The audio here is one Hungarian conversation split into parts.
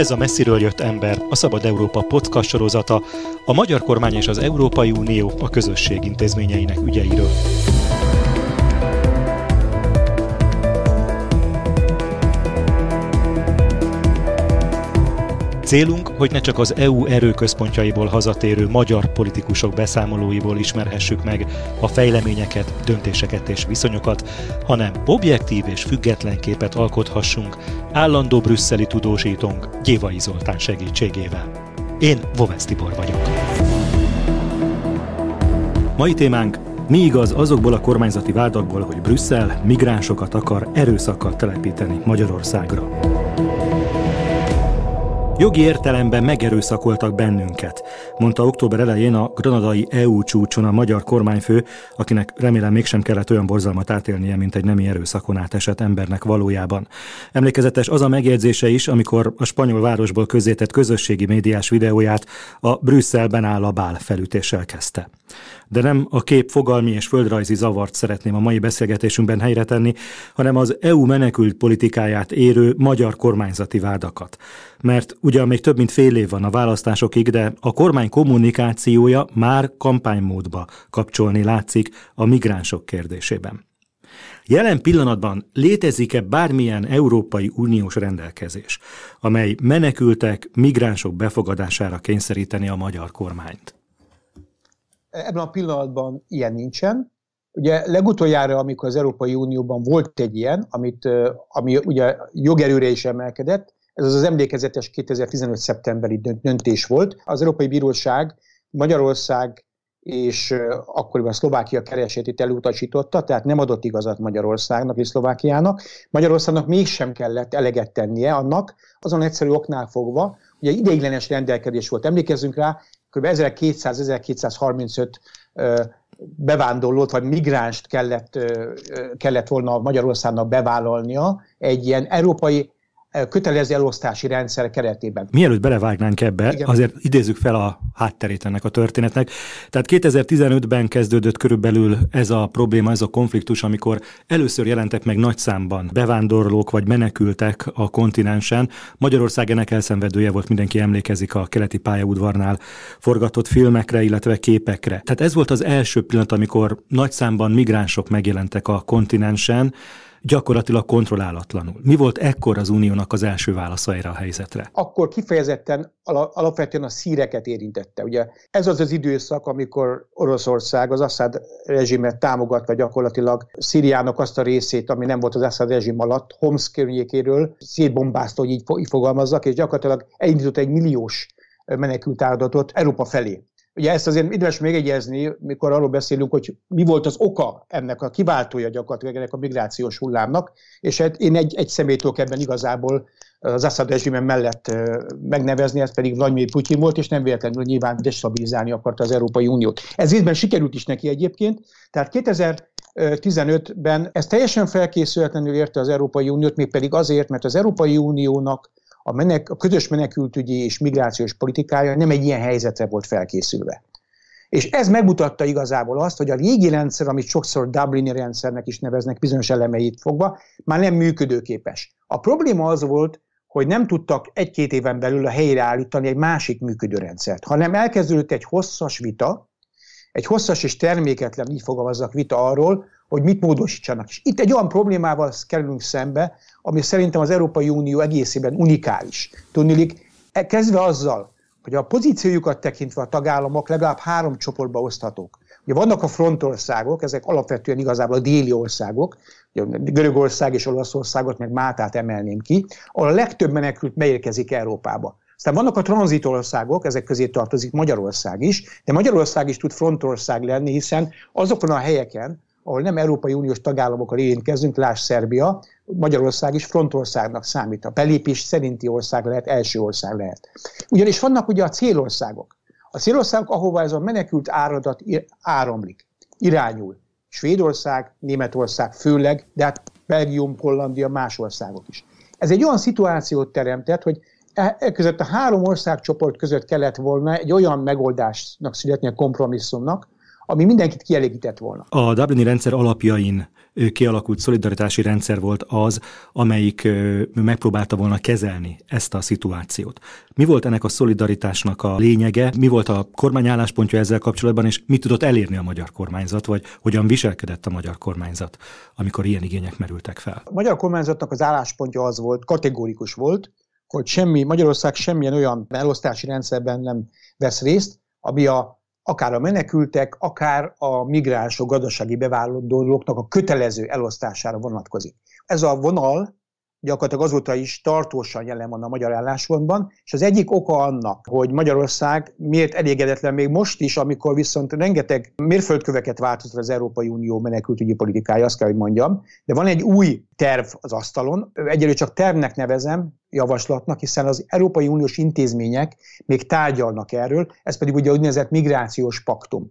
Ez a messziről jött ember, a Szabad Európa podcast sorozata, a magyar kormány és az Európai Unió a közösség intézményeinek ügyeiről. Célunk, hogy ne csak az EU erőközpontjaiból hazatérő magyar politikusok beszámolóiból ismerhessük meg a fejleményeket, döntéseket és viszonyokat, hanem objektív és független képet alkothassunk állandó brüsszeli tudósítónk Gyévai Zoltán segítségével. Én Vovesz Tibor vagyok. Mai témánk mi igaz azokból a kormányzati vádakból, hogy Brüsszel migránsokat akar erőszakkal telepíteni Magyarországra? Jogi értelemben megerőszakoltak bennünket, mondta október elején a granadai EU csúcson a magyar kormányfő, akinek remélem mégsem kellett olyan borzalmat átélnie, mint egy nemi erőszakon átesett embernek valójában. Emlékezetes az a megjegyzése is, amikor a spanyol városból közzétett közösségi médiás videóját a Brüsszelben áll a bál felütéssel kezdte de nem a kép fogalmi és földrajzi zavart szeretném a mai beszélgetésünkben helyre tenni, hanem az EU menekült politikáját érő magyar kormányzati vádakat. Mert ugyan még több mint fél év van a választásokig, de a kormány kommunikációja már kampánymódba kapcsolni látszik a migránsok kérdésében. Jelen pillanatban létezik-e bármilyen Európai Uniós rendelkezés, amely menekültek, migránsok befogadására kényszeríteni a magyar kormányt? Ebben a pillanatban ilyen nincsen. Ugye legutoljára, amikor az Európai Unióban volt egy ilyen, amit, ami ugye jogerőre is emelkedett, ez az az emlékezetes 2015. szeptemberi döntés volt. Az Európai Bíróság Magyarország és akkoriban Szlovákia keresetét elutasította, tehát nem adott igazat Magyarországnak és Szlovákiának. Magyarországnak mégsem kellett eleget tennie annak, azon egyszerű oknál fogva, hogy egy ideiglenes rendelkezés volt. Emlékezzünk rá, kb. 1200-1235 bevándorlót vagy migránst kellett, kellett volna Magyarországnak bevállalnia egy ilyen európai kötelező elosztási rendszer keretében. Mielőtt belevágnánk ebbe, Igen. azért idézzük fel a hátterét ennek a történetnek. Tehát 2015-ben kezdődött körülbelül ez a probléma, ez a konfliktus, amikor először jelentek meg nagy számban bevándorlók vagy menekültek a kontinensen. Magyarország ennek elszenvedője volt, mindenki emlékezik a keleti pályaudvarnál forgatott filmekre, illetve képekre. Tehát ez volt az első pillanat, amikor nagy számban migránsok megjelentek a kontinensen, gyakorlatilag kontrollálatlanul. Mi volt ekkor az uniónak az első válasza erre a helyzetre? Akkor kifejezetten alapvetően a szíreket érintette. Ugye ez az az időszak, amikor Oroszország az Assad rezsimet támogatva gyakorlatilag Szíriának azt a részét, ami nem volt az Assad rezsim alatt, Homs környékéről szétbombázta, hogy így fogalmazzak, és gyakorlatilag elindított egy milliós menekült áradatot Európa felé. Ugye ezt azért érdemes egyezni, mikor arról beszélünk, hogy mi volt az oka ennek a kiváltója gyakorlatilag ennek a migrációs hullámnak, és hát én egy, egy személytől ebben igazából az Assad rezsimen mellett megnevezni, ez pedig Vladimir Putyin volt, és nem véletlenül nyilván destabilizálni akarta az Európai Uniót. Ez részben sikerült is neki egyébként, tehát 2000 15-ben ez teljesen felkészületlenül érte az Európai Uniót, mégpedig azért, mert az Európai Uniónak a, menek, a közös menekültügyi és migrációs politikája nem egy ilyen helyzetre volt felkészülve. És ez megmutatta igazából azt, hogy a régi rendszer, amit sokszor Dublini rendszernek is neveznek bizonyos elemeit fogva, már nem működőképes. A probléma az volt, hogy nem tudtak egy-két éven belül a helyre állítani egy másik működő rendszert, hanem elkezdődött egy hosszas vita, egy hosszas és terméketlen, így fogalmazzak, vita arról, hogy mit módosítsanak. És itt egy olyan problémával kerülünk szembe, ami szerintem az Európai Unió egészében unikális. Tudnilik, e kezdve azzal, hogy a pozíciójukat tekintve a tagállamok legalább három csoportba oszthatók. Ugye vannak a frontországok, ezek alapvetően igazából a déli országok, Görögország és Olaszországot, meg Máltát emelném ki, ahol a legtöbb menekült megérkezik Európába. Aztán vannak a tranzitországok, ezek közé tartozik Magyarország is, de Magyarország is tud frontország lenni, hiszen azokon a helyeken, ahol nem Európai Uniós tagállamokkal érintkezünk, láss Szerbia, Magyarország is frontországnak számít. A belépés szerinti ország lehet, első ország lehet. Ugyanis vannak ugye a célországok. A célországok, ahova ez a menekült áradat áramlik, irányul. Svédország, Németország főleg, de hát Belgium, Hollandia, más országok is. Ez egy olyan szituációt teremtett, hogy e, e között a három országcsoport között kellett volna egy olyan megoldásnak születni a kompromisszumnak, ami mindenkit kielégített volna. A Dublini rendszer alapjain kialakult szolidaritási rendszer volt az, amelyik megpróbálta volna kezelni ezt a szituációt. Mi volt ennek a szolidaritásnak a lényege, mi volt a kormány álláspontja ezzel kapcsolatban, és mit tudott elérni a magyar kormányzat, vagy hogyan viselkedett a magyar kormányzat, amikor ilyen igények merültek fel? A magyar kormányzatnak az álláspontja az volt, kategórikus volt, hogy semmi, Magyarország semmilyen olyan elosztási rendszerben nem vesz részt, ami a akár a menekültek, akár a migránsok, gazdasági bevállalóknak a kötelező elosztására vonatkozik. Ez a vonal gyakorlatilag azóta is tartósan jelen van a magyar álláspontban, és az egyik oka annak, hogy Magyarország miért elégedetlen még most is, amikor viszont rengeteg mérföldköveket változott az Európai Unió menekültügyi politikája, azt kell, hogy mondjam, de van egy új terv az asztalon, egyelőre csak tervnek nevezem, javaslatnak, hiszen az Európai Uniós intézmények még tárgyalnak erről, ez pedig ugye úgynevezett migrációs paktum.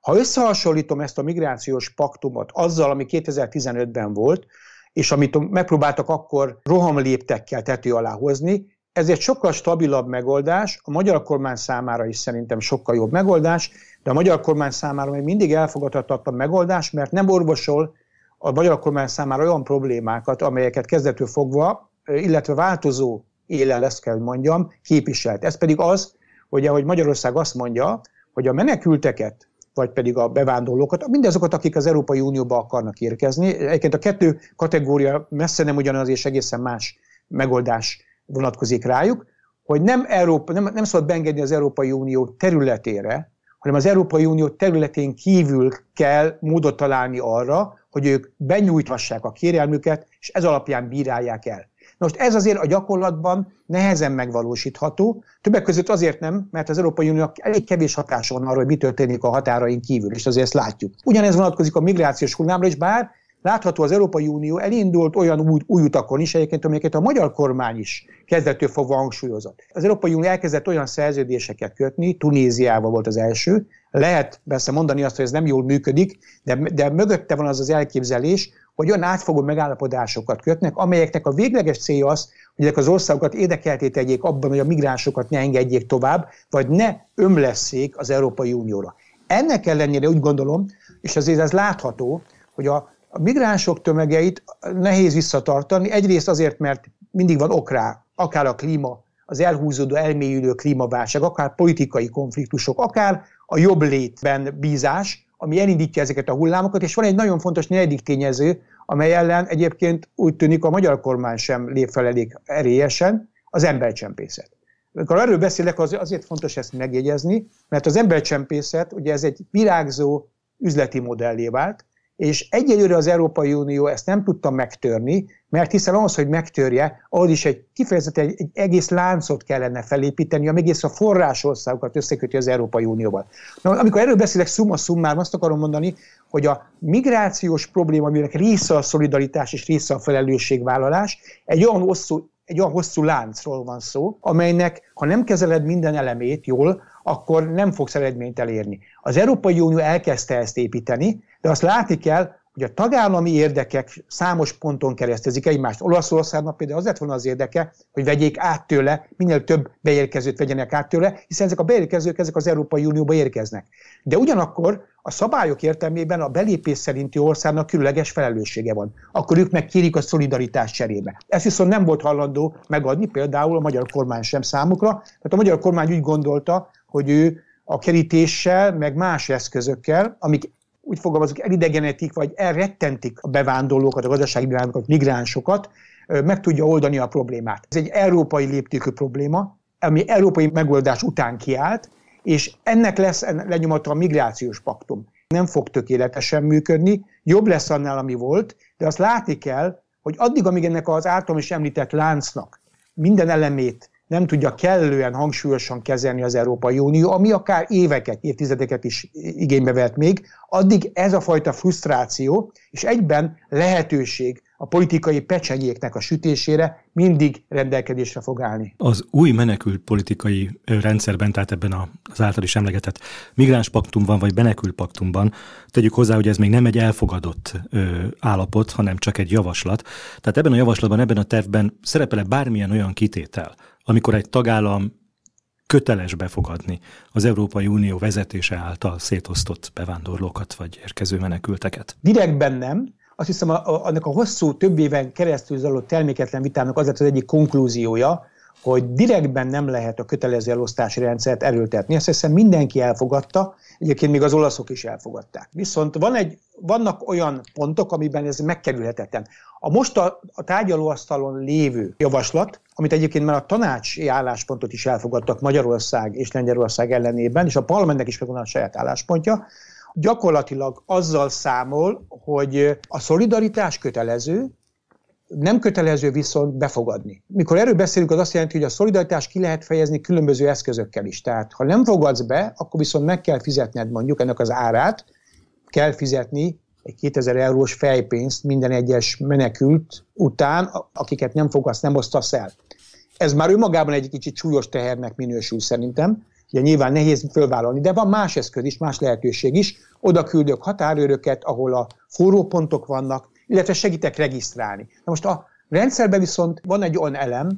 Ha összehasonlítom ezt a migrációs paktumot azzal, ami 2015-ben volt, és amit megpróbáltak akkor rohamléptekkel tető alá hozni, ez egy sokkal stabilabb megoldás, a magyar kormány számára is szerintem sokkal jobb megoldás, de a magyar kormány számára még mindig elfogadhatatlan megoldás, mert nem orvosol a magyar kormány számára olyan problémákat, amelyeket kezdetől fogva, illetve változó élel, lesz kell mondjam, képviselt. Ez pedig az, hogy ahogy Magyarország azt mondja, hogy a menekülteket vagy pedig a bevándorlókat, mindazokat, akik az Európai Unióba akarnak érkezni. Egyébként a kettő kategória messze nem ugyanaz, és egészen más megoldás vonatkozik rájuk, hogy nem, Európa, nem, nem szabad beengedni az Európai Unió területére, hanem az Európai Unió területén kívül kell módot találni arra, hogy ők benyújthassák a kérelmüket, és ez alapján bírálják el most ez azért a gyakorlatban nehezen megvalósítható, többek között azért nem, mert az Európai Uniónak elég kevés hatása van arra, hogy mi történik a határaink kívül, és azért ezt látjuk. Ugyanez vonatkozik a migrációs hullámra is, bár Látható az Európai Unió elindult olyan új, új utakon is, egyébként, amelyeket a magyar kormány is kezdettől fogva hangsúlyozott. Az Európai Unió elkezdett olyan szerződéseket kötni, Tunéziával volt az első, lehet persze mondani azt, hogy ez nem jól működik, de, de mögötte van az az elképzelés, hogy olyan átfogó megállapodásokat kötnek, amelyeknek a végleges célja az, hogy ezek az országokat érdekelté tegyék abban, hogy a migránsokat ne engedjék tovább, vagy ne ömlesszék az Európai Unióra. Ennek ellenére úgy gondolom, és azért ez látható, hogy a a migránsok tömegeit nehéz visszatartani, egyrészt azért, mert mindig van ok rá, akár a klíma, az elhúzódó, elmélyülő klímaválság, akár politikai konfliktusok, akár a jobb létben bízás, ami elindítja ezeket a hullámokat, és van egy nagyon fontos negyedik tényező, amely ellen egyébként úgy tűnik a magyar kormány sem lép fel elég erélyesen, az embercsempészet. Amikor erről beszélek, az, azért fontos ezt megjegyezni, mert az embercsempészet, ugye ez egy virágzó üzleti modellé vált, és egyelőre az Európai Unió ezt nem tudta megtörni, mert hiszen ahhoz, hogy megtörje, ahhoz is egy kifejezetten egy, egy egész láncot kellene felépíteni, ami egész a forrásországokat összeköti az Európai Unióval. Na, amikor erről beszélek summa summarum, azt akarom mondani, hogy a migrációs probléma, aminek része a szolidaritás és része a felelősségvállalás, egy olyan hosszú egy olyan hosszú láncról van szó, amelynek, ha nem kezeled minden elemét jól, akkor nem fogsz eredményt elérni. Az Európai Unió elkezdte ezt építeni, de azt látni kell, hogy a tagállami érdekek számos ponton keresztezik egymást. Olaszországnak például az lett volna az érdeke, hogy vegyék át tőle, minél több beérkezőt vegyenek át tőle, hiszen ezek a beérkezők ezek az Európai Unióba érkeznek. De ugyanakkor a szabályok értelmében a belépés szerinti országnak különleges felelőssége van. Akkor ők kérik a szolidaritás cserébe. Ezt viszont nem volt hallandó megadni például a magyar kormány sem számukra. Tehát a magyar kormány úgy gondolta, hogy ő a kerítéssel, meg más eszközökkel, amik úgy fogalmazok, elidegenetik, vagy elrettentik a bevándorlókat, a gazdasági bevándorlókat, migránsokat, meg tudja oldani a problémát. Ez egy európai léptékű probléma, ami európai megoldás után kiállt, és ennek lesz lenyomata a migrációs paktum. Nem fog tökéletesen működni, jobb lesz annál, ami volt, de azt látni kell, hogy addig, amíg ennek az általam is említett láncnak minden elemét nem tudja kellően hangsúlyosan kezelni az Európai Unió, ami akár éveket, évtizedeket is igénybe vett még, addig ez a fajta frusztráció, és egyben lehetőség a politikai pecsenyéknek a sütésére mindig rendelkezésre fog állni. Az új menekült politikai rendszerben, tehát ebben az által is emlegetett migránspaktumban vagy menekülpaktumban, tegyük hozzá, hogy ez még nem egy elfogadott ö, állapot, hanem csak egy javaslat. Tehát ebben a javaslatban, ebben a tervben szerepele bármilyen olyan kitétel, amikor egy tagállam köteles befogadni az Európai Unió vezetése által szétosztott bevándorlókat vagy érkező menekülteket? Direktben nem. Azt hiszem, a, a, annak a hosszú, több éven keresztül zajló terméketlen vitának az lett az egyik konklúziója, hogy direktben nem lehet a kötelező elosztási rendszert erőltetni. Ezt hiszem mindenki elfogadta, egyébként még az olaszok is elfogadták. Viszont van egy, vannak olyan pontok, amiben ez megkerülhetetlen. A most a, a tárgyalóasztalon lévő javaslat, amit egyébként már a tanácsi álláspontot is elfogadtak Magyarország és Lengyelország ellenében, és a parlamentnek is megvan a saját álláspontja, gyakorlatilag azzal számol, hogy a szolidaritás kötelező, nem kötelező viszont befogadni. Mikor erről beszélünk, az azt jelenti, hogy a szolidaritást ki lehet fejezni különböző eszközökkel is. Tehát ha nem fogadsz be, akkor viszont meg kell fizetned mondjuk ennek az árát, kell fizetni egy 2000 eurós fejpénzt minden egyes menekült után, akiket nem fogadsz, nem osztasz el. Ez már önmagában egy kicsit súlyos tehernek minősül szerintem, ugye nyilván nehéz fölvállalni, de van más eszköz is, más lehetőség is. Oda küldök határőröket, ahol a forrópontok vannak, illetve segítek regisztrálni. Na most a rendszerben viszont van egy olyan elem,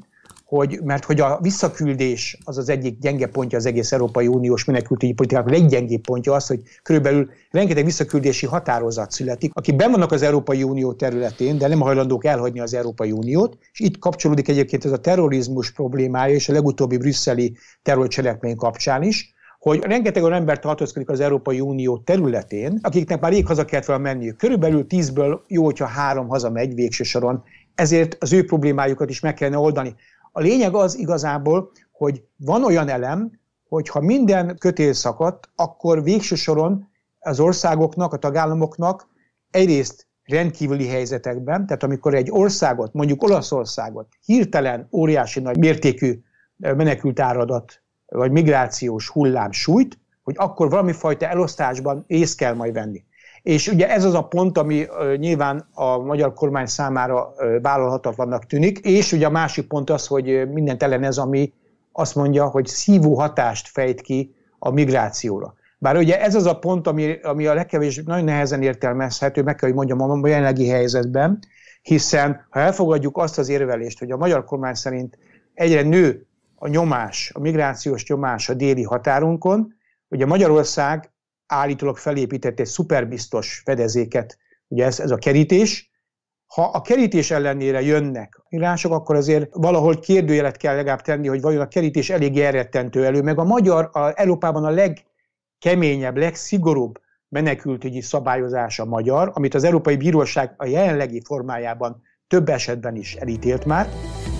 hogy, mert hogy a visszaküldés az az egyik gyenge pontja az egész Európai Uniós menekültügyi politikának, a leggyengébb pontja az, hogy körülbelül rengeteg visszaküldési határozat születik, akik ben vannak az Európai Unió területén, de nem hajlandók elhagyni az Európai Uniót, és itt kapcsolódik egyébként ez a terrorizmus problémája és a legutóbbi brüsszeli terrorcselekmény kapcsán is, hogy rengeteg olyan ember tartózkodik az Európai Unió területén, akiknek már rég haza kellett volna menniük. Körülbelül tízből jó, hogyha három megy végső soron, ezért az ő problémájukat is meg kellene oldani. A lényeg az igazából, hogy van olyan elem, hogy ha minden kötél szakadt, akkor végső soron az országoknak, a tagállamoknak egyrészt rendkívüli helyzetekben, tehát amikor egy országot, mondjuk Olaszországot hirtelen óriási nagy mértékű menekült áradat vagy migrációs hullám sújt, hogy akkor valami fajta elosztásban ész kell majd venni. És ugye ez az a pont, ami nyilván a magyar kormány számára vállalhatatlannak tűnik, és ugye a másik pont az, hogy mindent ez ami azt mondja, hogy szívó hatást fejt ki a migrációra. Bár ugye ez az a pont, ami, ami a legkevés, nagyon nehezen értelmezhető, meg kell, hogy mondjam, a jelenlegi helyzetben, hiszen ha elfogadjuk azt az érvelést, hogy a magyar kormány szerint egyre nő a nyomás, a migrációs nyomás a déli határunkon. Ugye Magyarország állítólag felépített egy szuperbiztos fedezéket, ugye ez, ez a kerítés. Ha a kerítés ellenére jönnek migránsok, akkor azért valahol kérdőjelet kell legalább tenni, hogy vajon a kerítés elég elrettentő elő, meg a magyar a, Európában a legkeményebb, legszigorúbb menekültügyi szabályozás a magyar, amit az Európai Bíróság a jelenlegi formájában több esetben is elítélt már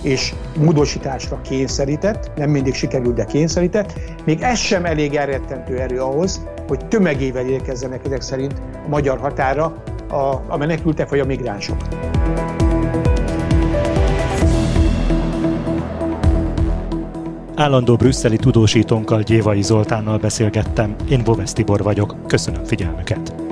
és módosításra kényszerített, nem mindig sikerült, de kényszerített. Még ez sem elég elrettentő erő ahhoz, hogy tömegével érkezzenek ezek szerint a magyar határa a, a menekültek vagy a migránsok. Állandó brüsszeli tudósítónkkal Gyévai Zoltánnal beszélgettem, én Bovesz Tibor vagyok, köszönöm figyelmüket!